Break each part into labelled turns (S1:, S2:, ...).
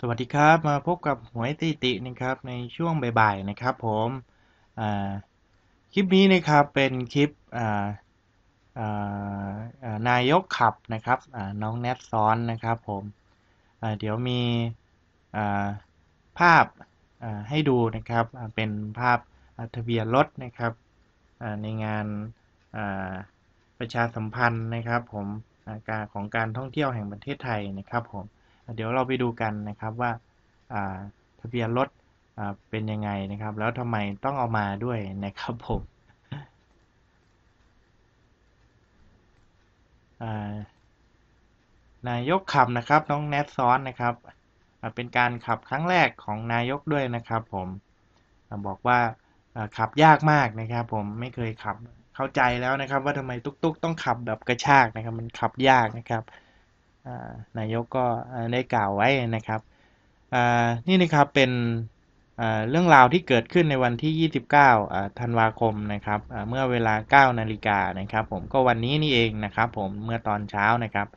S1: สวัสดีครับ มาพบกับหวยติตินะครับในช่วงบ่ายๆ นะครับผมคลิปนี้นะครับ เป็นคลิปนายกขับนะครับน้องแนทซ้อนนะครับผมเดี๋ยวมีภาพให้ดูนะครับเป็นภาพทะเบียนรถนะครับในงานประชาสัมพันธ์นะครับผมการของการท่องเที่ยวแห่งประเทศไทยนะครับผมเดี๋ยวเราไปดูกันนะครับว่าทะเบียนรถเป็นยังไงนะครับ แล้วทำไมต้องเอามาด้วยนะครับ ผมนายกขับนะครับน้องแนทซ้อนนะครับเป็นการขับครั้งแรกของนายกด้วยนะครับผมบอกว่าขับยากมากนะครับผมไม่เคยขับเข้าใจแล้วนะครับว่าทำไมตุ๊กๆต้องขับแบบกระชากนะครับมันขับยากนะครับนายกก็ได้กล่าวไว้นะครับ นี่นะครับเป็นเรื่องราวที่เกิดขึ้นในวันที่ 29ธันวาคมนะครับ เมื่อเวลา 9 นาฬิกานะครับผม ก็วันนี้นี่เองนะครับผม เมื่อตอนเช้านะครับ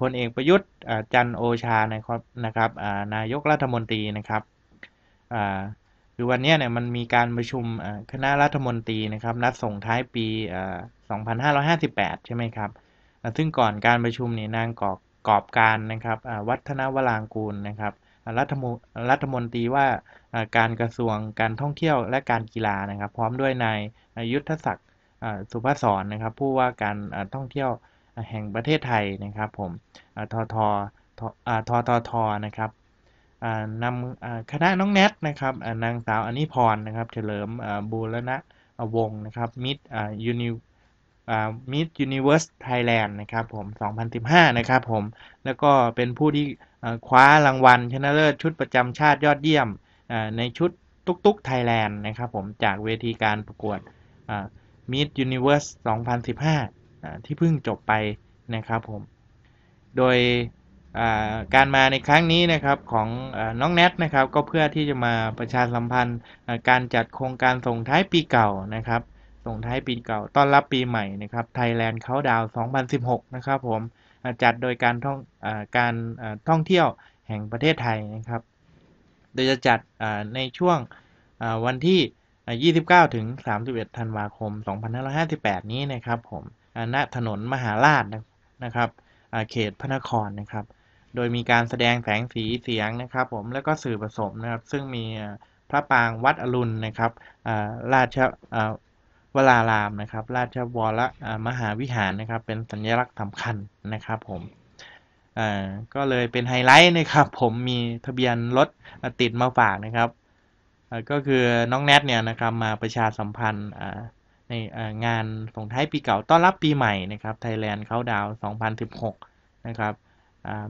S1: พลเอกประยุทธ์ จันโอชานะครับนะครับนายกรัฐมนตรีนะครับคือวันนี้เนี่ยมันมีการประชุมคณะรัฐมนตรีนะครับนัดส่งท้ายปี2558ใช่ไหมครับซึ่งก่อนการประชุมนี่นางกอกกอบการนะครับวัฒนวรางกูลนะครับรัฐมรัฐมนตรีว่าการกระทรวงการท่องเที่ยวและการกีฬานะครับ พร้อมด้วยนายยุทธศักดิ์สุภาสรนะครับผู้ว่าการท่องเที่ยวแห่งประเทศไทยนะครับผมททททททนะครับนำคณะน้องแนทนะครับนางสาวอนิพรนะครับเฉลิมบูรณะวงนะครับมิดยูนิมิสยูนิเวอร์สไทยแลนด์นะครับผม 2015 นะครับผม แล้วก็เป็นผู้ที่คว้ารางวัล ชนะเลิศชุดประจำชาติยอดเยี่ยม ในชุดตุกๆไทยแลนด์นะครับผม จากเวทีการประกวดมิสยูนิเวอร์ส2015 ที่เพิ่งจบไปนะครับผม โดยการมาในครั้งนี้นะครับของน้องแนทนะครับ ก็เพื่อที่จะมาประชาสัมพันธ์การจัดโครงการส่งท้ายปีเก่านะครับส่งท้ายปีเก่าต้อนรับปีใหม่นะครับ ไทยแลนด์เขาดาว 2016 นะครับผม จัดโดยการท่องอการท่องเที่ยวแห่งประเทศไทยนะครับ โดยจะจัดในช่วงวันที่ 29ถึง31ธันวาคม 2558 นี้นะครับผมณถนนมหาราชนะครับ เขตพระนครนะครับ โดยมีการแสดงแสงสีเสียงนะครับ ผม แล้วก็สื่อผสมนะครับ ซึ่งมีพระปางวัดอรุณนะครับ ราชวลารามนะครับราชวรมหาวิหารนะครับ เป็นสัญลักษณ์สำคัญนะครับผมก็เลยเป็นไฮไลท์นะครับผมมีทะเบียนรถติดมาฝากนะครับก็คือน้องแนทเนี่ยนะครับมาประชาสัมพันธ์ในงานส่งท้ายปีเก่าต้อนรับปีใหม่นะครับไทยแลนด์เขาดาว 2016นะครับ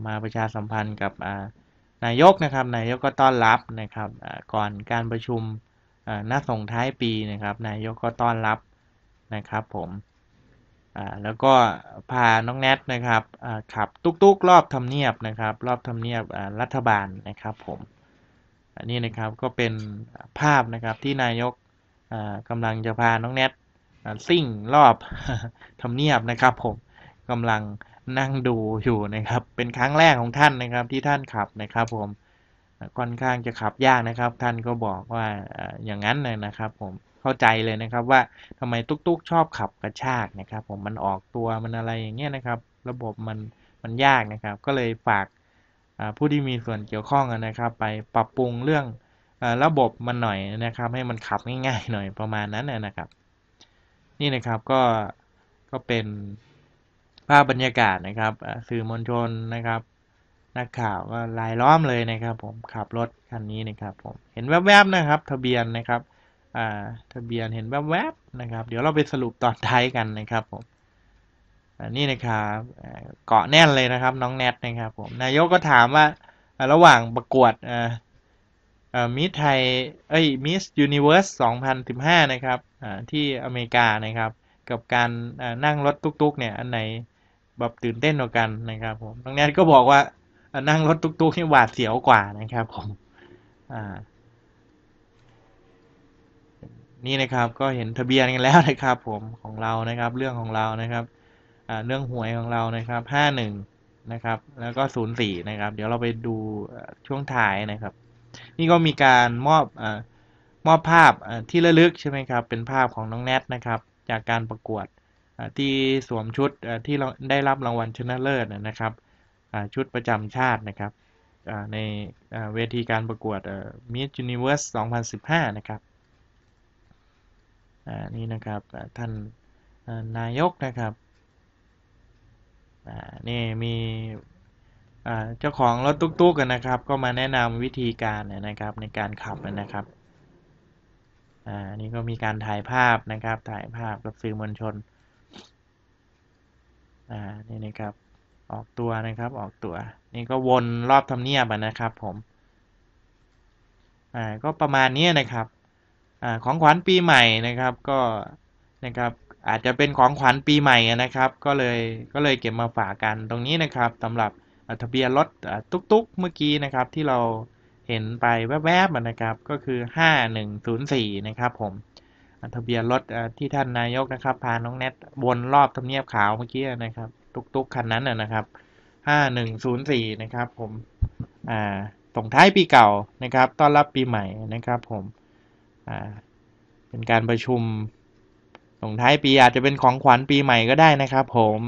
S1: มาประชาสัมพันธ์กับนายกนะครับนายกก็ต้อนรับนะครับ ก่อนการประชุมหน้าส่งท้ายปีนะครับ นายกก็ต้อนรับนะครับ ผมแล้วก็พาน้องแนทนะครับขับตุกๆ รอบทำเนียบนะครับ รอบทำเนียบรัฐบาลนะครับ ผม อันนี้นะครับก็เป็นภาพนะครับที่นายกกำลังจะพาน้องแนทซิ่งรอบทำเนียบนะครับ ผมกำลังนั่งดูอยู่นะครับ เป็นครั้งแรกของท่านนะครับ ที่ท่านขับนะครับผมค่อนข้างจะขับยากนะครับ ท่านก็บอกว่าอย่างนั้นเลยนะครับผมเข้าใจเลยนะครับว่าทำไมตุ๊กๆชอบขับกระชากนะครับ ผมมันออกตัวมันอะไรอย่างเงี้ยนะครับ ระบบมันมันยากนะครับ ก็เลยฝากผู้ที่มีส่วนเกี่ยวข้องนะครับไปปรับปรุงเรื่องระบบมันหน่อยนะครับ ให้มันขับง่ายๆหน่อยประมาณนั้นนะครับ นี่นะครับก็ก็เป็นภาพบรรยากาศนะครับสื่อมวลชนนะครับักข่าวก็ลายล้อมเลยนะครับผมขับรถคันนี้นะครับผม เห็นแวบๆนะครับ ทะเบียนนะครับอ่าทะเบียนเห็นแวบๆนะครับ เดี๋ยวเราไปสรุปตอนท้ายกันนะครับผมอันนี้นะครับเกาะแน่นเลยนะครับน้องแนทนะครับผมนายกก็ถามว่าระหว่างประกวดอ่ามิสไทยเอ้ยมิสยูนิเวิร์ส 2015 นะครับที่อเมริกานะครับกับการนั่งรถตุ๊กๆเนี่ยอันไหนแบบตื่นเต้นกว่ากันนะครับผมน้องแนทก็บอกว่านั่งรถตุกๆนี่หวาดเสียวกว่านะครับผม อ่า นี่นะครับ ก็เห็นทะเบียนกันแล้วนะครับผม ของเรา นะครับ เรื่องของเรา นะครับเรื่องหวยของเรา นะครับห้าหนึ่งนะครับ แล้วก็ศูนย์สี่นะครับ เดี๋ยวเราไปดูช่วงท้ายนะครับ นี่ก็มีการมอบอ่ามอบภาพที่ระลึกใช่ไหมครับ เป็นภาพของน้องแนทนะครับ จากการประกวดที่สวมชุดที่ได้รับรางวัลชนะเลิศนะครับชุดประจำชาตินะครับ ในเวทีการประกวด Miss Universe 2015 นะครับนี่นะครับท่านนายกนะครับนี่มีเจ้าของรถตุ๊กๆกันนะครับ ก็มาแนะนำวิธีการนะครับในการขับนะครับอนี่ก็มีการถ่ายภาพนะครับถ่ายภาพกับสื่อมวลชนอ่านี่นะครับออกตัวนะครับออกตัว นี่ก็วนรอบทำเนียบนะครับผมอ่าก็ประมาณนี้นะครับอ่าของขวัญปีใหม่นะครับ ก็นะครับอาจจะเป็นของขวัญปีใหม่นะครับ ก็เลยก็เลยเก็บมาฝากกันตรงนี้นะครับสำหรับทะเบียนรถตุ๊กๆเมื่อกี้นะครับ ที่เราเห็นไปแวบๆนะครับ ก็คือ5104นะครับ ผม ทะเบียนรถที่ท่านนายกนะครับพาน้องแนทวนรอบทำเนียบขาวเมื่อกี้นะครับตุกๆคันนั้นนะครับ5104นะครับ ผมอ่าส่งท้ายปีเก่านะครับ ต้อนรับปีใหม่นะครับ ผมอ่าเป็นการประชุม ส่งท้ายปีอาจจะเป็นของขวัญปีใหม่ก็ได้นะครับ ผม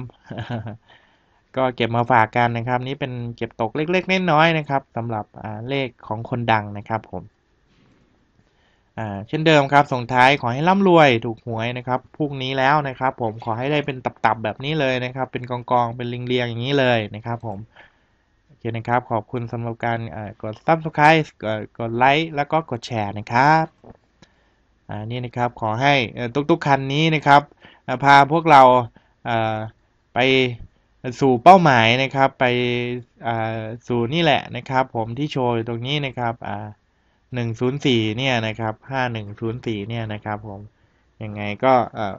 S1: ก็เก็บมาฝากกันนะครับ นี่เป็นเก็บตกเล็กๆน้อยๆนะครับสำหรับเลขของคนดังนะครับ ผม่าเช่นเดิมครับ ส่งท้ายขอให้ร่ำรวยถูกหวยนะครับพรุ่งนี้แล้วนะครับ ผมขอให้ได้เป็นตับๆแบบนี้เลยนะครับ เป็นกองกองเป็นเรียงเรียงอย่างนี้เลยนะครับผมโอเคนะครับ ขอบคุณสำหรับการกดซับสไครต์กดไลค์แล้วก็กดแชร์ นะครับอ่านี่นะครับ ขอให้ทุกๆคันนี้นะครับ พาพวกเราไปสู่เป้าหมายนะครับ ไปสู่นี่แหละนะครับ ผมที่โชว์อยู่ตรงนี้นะครับ อ่าหนึ่งศูนย์สี่เนี่ยนะครับห้าหนึ่งศูนย์สี่เนี่ยนะครับผมยังไงก็เออ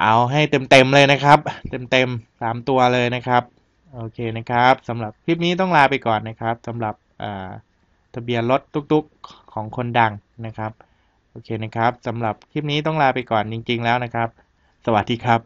S1: เอาให้เต็มเต็มเลยนะครับ เต็มเต็มสามตัวเลยนะครับโอเคนะครับสำหรับคลิปนี้ต้องลาไปก่อนนะครับสำหรับทะเบียนรถตุ๊กๆของคนดังนะครับโอเคนะครับสำหรับคลิปนี้ต้องลาไปก่อนจริง ๆ แล้วนะครับ สวัสดีครับ